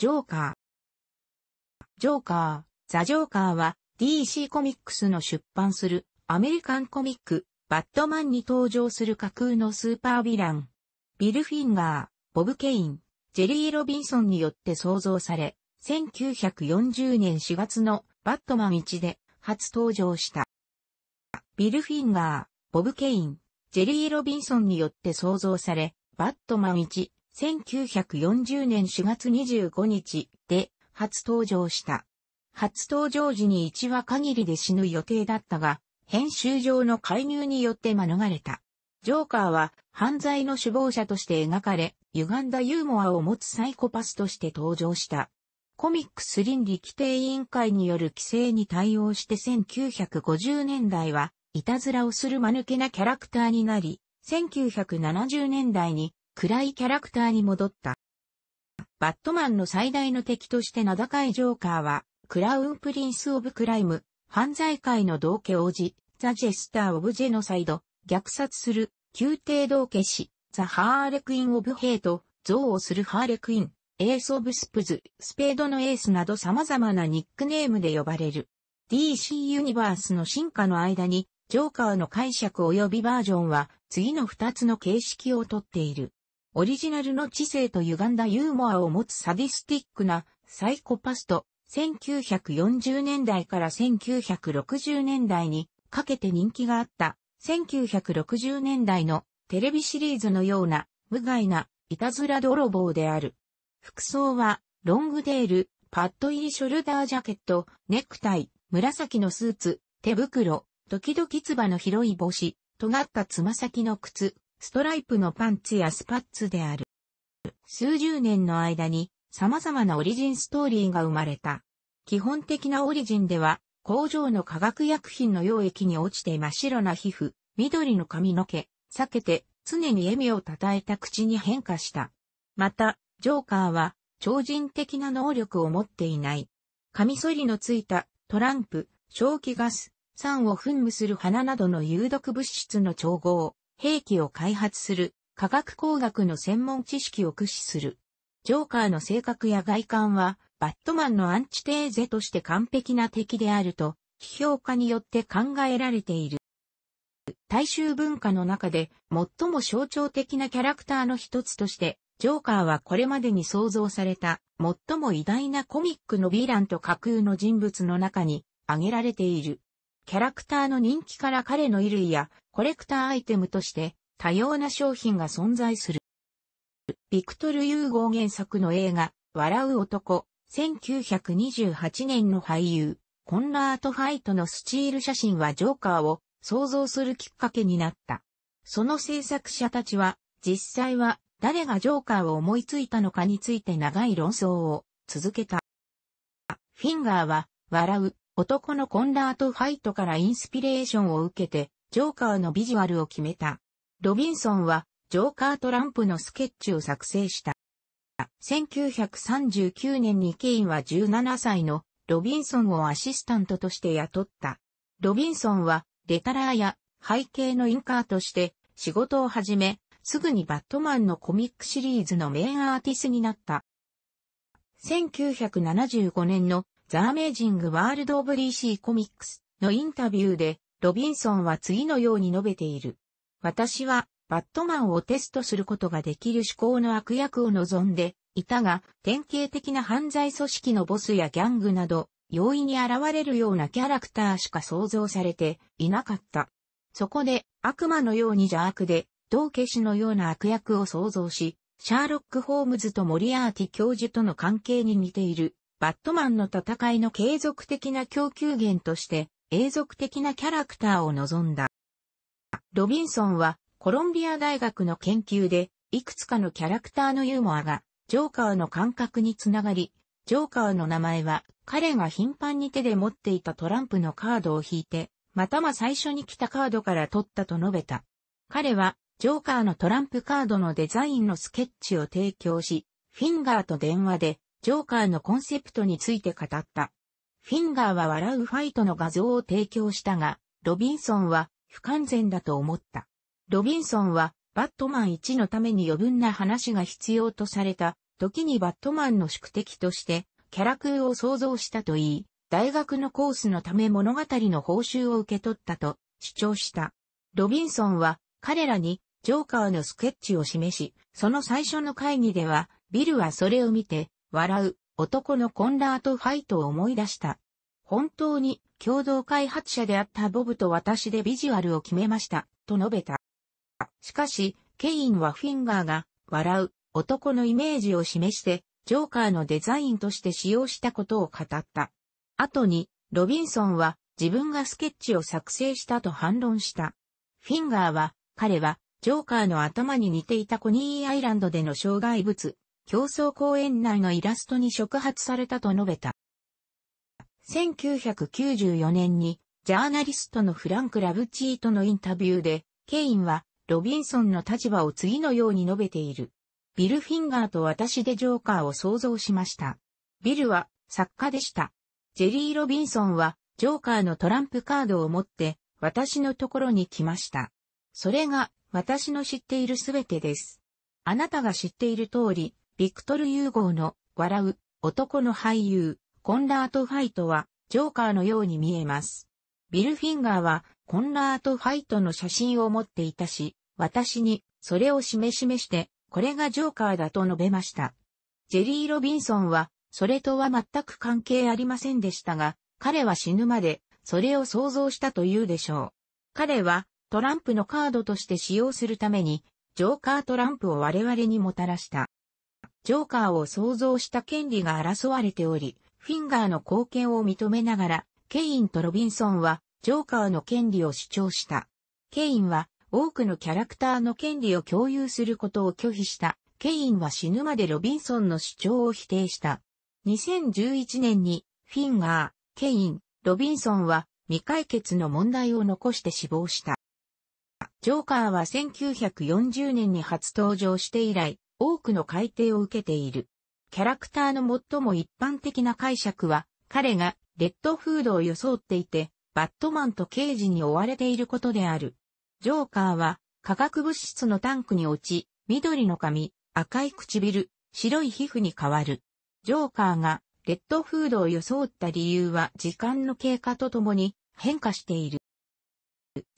ジョーカー。ジョーカー、ザ・ジョーカーは DC コミックスの出版するアメリカンコミック、バットマンに登場する架空のスーパーヴィラン。ビル・フィンガー、ボブ・ケイン、ジェリー・ロビンソンによって創造され、1940年4月のバットマン1で初登場した。ビル・フィンガー、ボブ・ケイン、ジェリー・ロビンソンによって創造され、バットマン1、1940年4月25日で初登場した。初登場時に1話限りで死ぬ予定だったが、編集上の介入によって免れた。ジョーカーは犯罪の首謀者として描かれ、歪んだユーモアを持つサイコパスとして登場した。コミックス倫理規定委員会による規制に対応して1950年代は、いたずらをする間抜けなキャラクターになり、1970年代に暗いキャラクターに戻った。バットマンの最大の敵として名高いジョーカーは、クラウンプリンス・オブ・クライム、犯罪界の道家王子、ザ・ジェスター・オブ・ジェノサイド、虐殺する、宮廷道家師、ザ・ハーレクイン・オブ・ヘイト、憎悪するハーレクイン、エース・オブ・スプズ、スペードのエースなど様々なニックネームで呼ばれる。DC ユニバースの進化の間に、ジョーカーの解釈及びバージョンは、次の2つの形式をとっている。オリジナルの知性と歪んだユーモアを持つサディスティックなサイコパスト、1940年代から1960年代にかけて人気があった1960年代のテレビシリーズのような無害ないたずら泥棒である。服装はロングデール、パッド入りショルダージャケット、ネクタイ、紫のスーツ、手袋、時々つばの広い帽子、尖ったつま先の靴、ストライプのパンツやスパッツである。数十年の間に様々なオリジンストーリーが生まれた。基本的なオリジンでは、工場の化学薬品の溶液に落ちて真っ白な皮膚、緑の髪の毛、避けて常に笑みをたえた口に変化した。また、ジョーカーは超人的な能力を持っていない。カミソリのついたトランプ、正気ガス、酸を噴霧する花などの有毒物質の調合。兵器を開発する、科学工学の専門知識を駆使する。ジョーカーの性格や外観は、バットマンのアンチテーゼとして完璧な敵であると、批評家によって考えられている。大衆文化の中で最も象徴的なキャラクターの一つとして、ジョーカーはこれまでに創造された最も偉大なコミックのヴィランと架空の人物の中に挙げられている。キャラクターの人気から彼の衣類やコレクターアイテムとして多様な商品が存在する。ビクトル・ユーゴー原作の映画、笑う男、1928年の俳優、コンラート・ファイトのスチール写真はジョーカーを想像するきっかけになった。その制作者たちは、実際は誰がジョーカーを思いついたのかについて長い論争を続けた。フィンガーは、笑う男のコンラート・ファイトからインスピレーションを受けて、ジョーカーのビジュアルを決めた。ロビンソンは、ジョーカートランプのスケッチを作成した。1939年にケインは17歳のロビンソンをアシスタントとして雇った。ロビンソンは、レタラーや背景のインカーとして仕事を始め、すぐにバットマンのコミックシリーズのメインアーティスになった。1975年のザ・アメージング・ワールド・オブ・リーシー・コミックスのインタビューで、ロビンソンは次のように述べている。私は、バットマンをテストすることができる思考の悪役を望んでいたが、典型的な犯罪組織のボスやギャングなど、容易に現れるようなキャラクターしか想像されていなかった。そこで、悪魔のように邪悪で、道化師のような悪役を想像し、シャーロック・ホームズとモリアーティ教授との関係に似ているバットマンの戦いの継続的な供給源として、永続的なキャラクターを望んだ。ロビンソンは、コロンビア大学の研究で、いくつかのキャラクターのユーモアが、ジョーカーの感覚につながり、ジョーカーの名前は、彼が頻繁に手で持っていたトランプのカードを引いて、またま最初に来たカードから取ったと述べた。彼は、ジョーカーのトランプカードのデザインのスケッチを提供し、フィンガーと電話で、ジョーカーのコンセプトについて語った。フィンガーは笑うファイトの画像を提供したが、ロビンソンは不完全だと思った。ロビンソンは、バットマン1のために余分な話が必要とされた、時にバットマンの宿敵として、キャラクーを創造したといい、大学のコースのため物語の報酬を受け取ったと主張した。ロビンソンは彼らにジョーカーのスケッチを示し、その最初の会議では、ビルはそれを見て笑う、男のコンラート・ファイトを思い出した。本当に共同開発者であったボブと私でビジュアルを決めました、と述べた。しかし、ケインはフィンガーが、笑う、男のイメージを示して、ジョーカーのデザインとして使用したことを語った。後に、ロビンソンは、自分がスケッチを作成したと反論した。フィンガーは、彼は、ジョーカーの頭に似ていたコニーアイランドでの障害物、競争公園内のイラストに触発されたと述べた。1994年に、ジャーナリストのフランク・ラブチーとのインタビューで、ケインは、ロビンソンの立場を次のように述べている。ビル・フィンガーと私でジョーカーを想像しました。ビルは、作家でした。ジェリー・ロビンソンは、ジョーカーのトランプカードを持って、私のところに来ました。それが、私の知っているすべてです。あなたが知っている通り、ビクトル・ユーゴーの笑う男の俳優、コンラート・ファイトは、ジョーカーのように見えます。ビル・フィンガーは、コンラート・ファイトの写真を持っていたし、私に、それを示しめして、これがジョーカーだと述べました。ジェリー・ロビンソンは、それとは全く関係ありませんでしたが、彼は死ぬまで、それを想像したというでしょう。彼は、トランプのカードとして使用するために、ジョーカートランプを我々にもたらした。ジョーカーを創造した権利が争われており、フィンガーの貢献を認めながら、ケインとロビンソンは、ジョーカーの権利を主張した。ケインは、多くのキャラクターの権利を共有することを拒否した。ケインは死ぬまでロビンソンの主張を否定した。2011年に、フィンガー、ケイン、ロビンソンは、未解決の問題を残して死亡した。ジョーカーは1940年に初登場して以来、多くの改定を受けている。キャラクターの最も一般的な解釈は、彼がレッドフードを装っていて、バットマンと刑事に追われていることである。ジョーカーは、化学物質のタンクに落ち、緑の髪、赤い唇、白い皮膚に変わる。ジョーカーが、レッドフードを装った理由は時間の経過とともに変化している。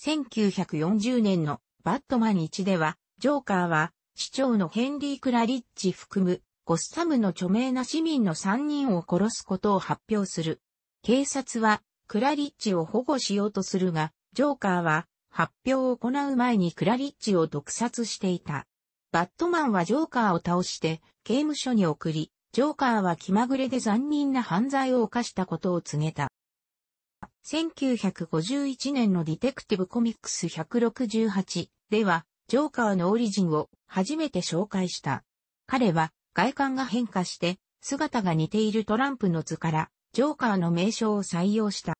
1940年のバットマン1では、ジョーカーは市長のヘンリー・クラリッチ含む、ゴッサムの著名な市民の3人を殺すことを発表する。警察は、クラリッチを保護しようとするが、ジョーカーは、発表を行う前にクラリッチを毒殺していた。バットマンはジョーカーを倒して刑務所に送り、ジョーカーは気まぐれで残忍な犯罪を犯したことを告げた。1951年のディテクティブコミックス168では、ジョーカーのオリジンを初めて紹介した。彼は外観が変化して姿が似ているトランプの図からジョーカーの名称を採用した。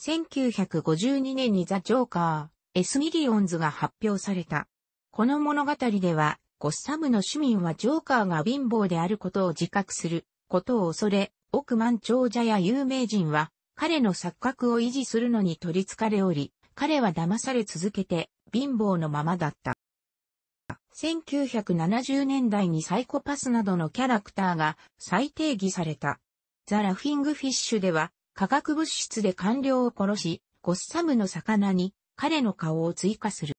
1952年にザ・ジョーカー、エスミリオンズが発表された。この物語では、ゴッサムの市民はジョーカーが貧乏であることを自覚することを恐れ、億万長者や有名人は彼の錯覚を維持するのに取り憑かれおり、彼は騙され続けて貧乏のままだった。1970年代にサイコパスなどのキャラクターが再定義された。ザ・ラフィング・フィッシュでは、化学物質で官僚を殺し、ゴッサムの魚に彼の顔を追加する。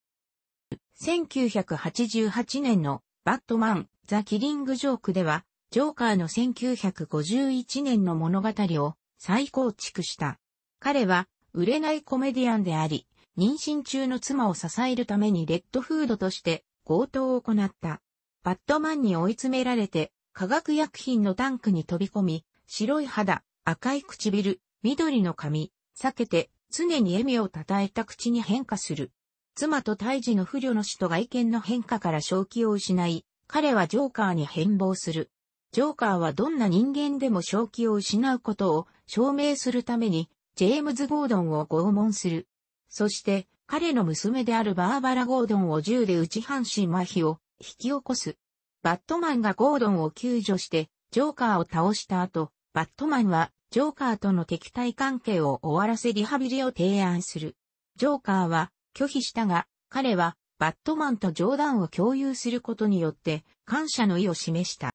1988年のバットマン・ザ・キリング・ジョークでは、ジョーカーの1951年の物語を再構築した。彼は売れないコメディアンであり、妊娠中の妻を支えるためにレッドフードとして強盗を行った。バットマンに追い詰められて、化学薬品のタンクに飛び込み、白い肌、赤い唇、緑の髪、避けて、常に笑みをたたえた口に変化する。妻と胎児の不慮の死と外見の変化から正気を失い、彼はジョーカーに変貌する。ジョーカーはどんな人間でも正気を失うことを証明するために、ジェームズ・ゴードンを拷問する。そして、彼の娘であるバーバラ・ゴードンを銃で撃ち半身麻痺を引き起こす。バットマンがゴードンを救助して、ジョーカーを倒した後、バットマンは、ジョーカーとの敵対関係を終わらせリハビリを提案する。ジョーカーは拒否したが、彼は、バットマンと冗談を共有することによって、感謝の意を示した。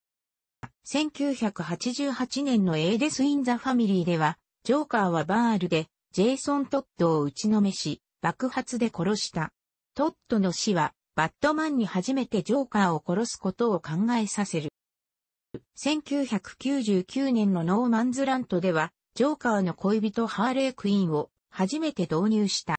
1988年のエーデス・イン・ザ・ファミリーでは、ジョーカーはバールで、ジェイソン・トッドを打ちのめし、爆発で殺した。トッドの死は、バットマンに初めてジョーカーを殺すことを考えさせる。1999年のノーマンズラントでは、ジョーカーの恋人ハーレークイーンを初めて導入した。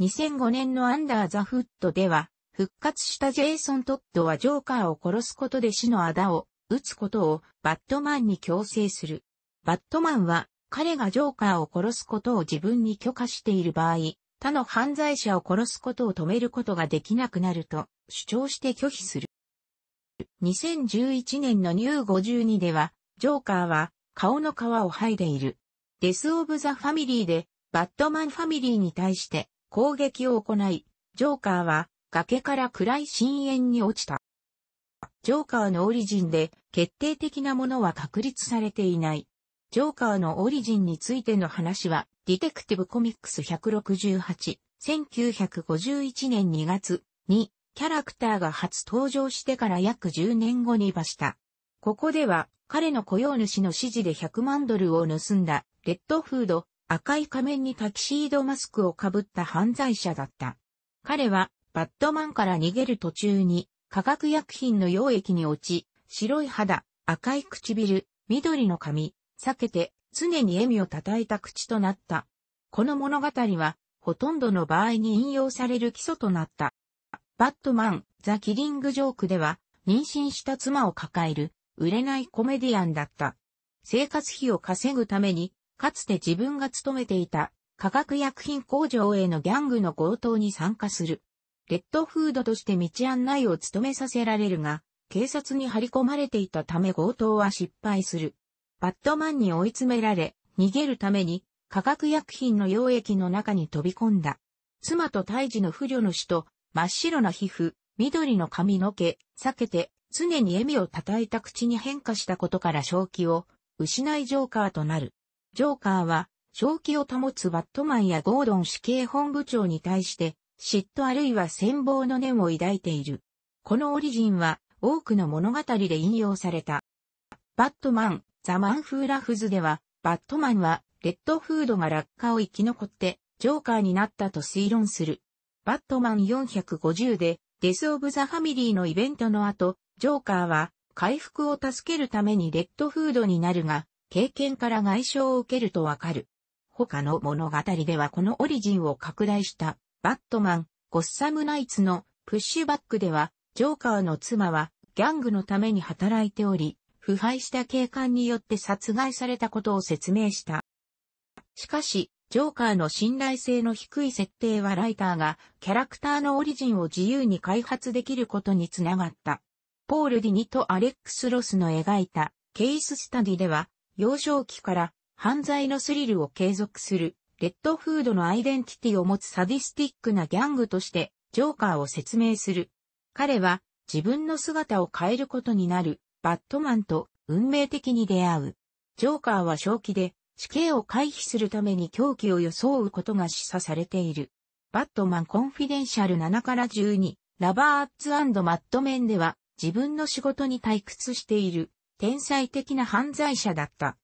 2005年のアンダーザ・フットでは、復活したジェイソン・トッドはジョーカーを殺すことで死のあだを撃つことをバットマンに強制する。バットマンは彼がジョーカーを殺すことを自分に許可している場合、他の犯罪者を殺すことを止めることができなくなると主張して拒否する。2011年のニュー52では、ジョーカーは顔の皮を剥いでいる。デス・オブ・ザ・ファミリーで、バットマンファミリーに対して攻撃を行い、ジョーカーは崖から暗い深淵に落ちた。ジョーカーのオリジンで決定的なものは確立されていない。ジョーカーのオリジンについての話は、ディテクティブコミックス168、1951年2月に、キャラクターが初登場してから約10年後に馬した。ここでは、彼の雇用主の指示で100万ドルを盗んだ、レッドフード、赤い仮面にタキシードマスクをかぶった犯罪者だった。彼は、バットマンから逃げる途中に、化学薬品の溶液に落ち、白い肌、赤い唇、緑の髪、避けて常に笑みを叩いた口となった。この物語は、ほとんどの場合に引用される基礎となった。バットマン、ザ・キリング・ジョークでは、妊娠した妻を抱える、売れないコメディアンだった。生活費を稼ぐために、かつて自分が勤めていた化学薬品工場へのギャングの強盗に参加する。レッドフードとして道案内を務めさせられるが、警察に張り込まれていたため強盗は失敗する。バットマンに追い詰められ、逃げるために化学薬品の溶液の中に飛び込んだ。妻と胎児の不慮の死と、真っ白な皮膚、緑の髪の毛、避けて、常に笑みを叩いた口に変化したことから正気を、失いジョーカーとなる。ジョーカーは、正気を保つバットマンやゴードン死刑本部長に対して、嫉妬あるいは戦望の念を抱いている。このオリジンは、多くの物語で引用された。バットマン、ザ・マン・フーラフズでは、バットマンは、レッドフードが落下を生き残って、ジョーカーになったと推論する。バットマン450で、デス・オブ・ザ・ファミリーのイベントの後、ジョーカーは、回復を助けるためにレッドフードになるが、経験から外傷を受けるとわかる。他の物語ではこのオリジンを拡大した、バットマン、ゴッサム・ナイツの、プッシュバックでは、ジョーカーの妻は、ギャングのために働いており、腐敗した警官によって殺害されたことを説明した。しかし、ジョーカーの信頼性の低い設定はライターがキャラクターのオリジンを自由に開発できることにつながった。ポール・ディニとアレックス・ロスの描いたケーススタディでは、幼少期から犯罪のスリルを継続するレッドフードのアイデンティティを持つサディスティックなギャングとしてジョーカーを説明する。彼は自分の姿を変えることになるバットマンと運命的に出会う。ジョーカーは正気で死刑を回避するために狂気を装うことが示唆されている。バットマンコンフィデンシャル7から12、ラバーアッツマットメンでは自分の仕事に退屈している天才的な犯罪者だった。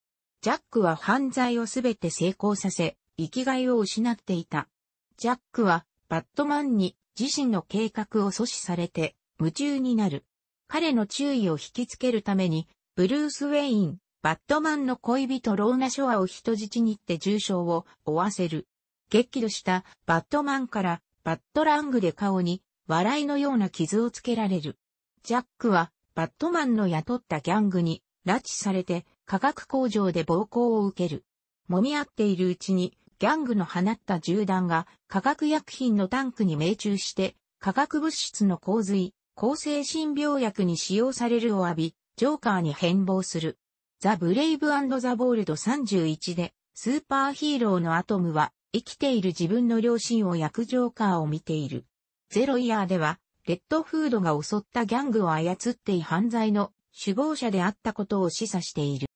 ジャックは犯罪をすべて成功させ、生きがいを失っていた。ジャックはバットマンに自身の計画を阻止されて夢中になる。彼の注意を引きつけるために、ブルース・ウェイン、バットマンの恋人ローナ・ショアを人質にって重傷を負わせる。激怒したバットマンからバットラングで顔に笑いのような傷をつけられる。ジャックはバットマンの雇ったギャングに拉致されて化学工場で暴行を受ける。揉み合っているうちにギャングの放った銃弾が化学薬品のタンクに命中して化学物質の洪水、抗精神病薬に使用されるを浴び、ジョーカーに変貌する。ザ・ブレイブザ・ボールド31で、スーパーヒーローのアトムは、生きている自分の両親を焼くジョーカーを見ている。ゼロイヤーでは、レッドフードが襲ったギャングを操って犯罪の首謀者であったことを示唆している。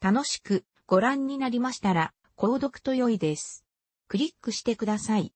楽しくご覧になりましたら、購読と良いです。クリックしてください。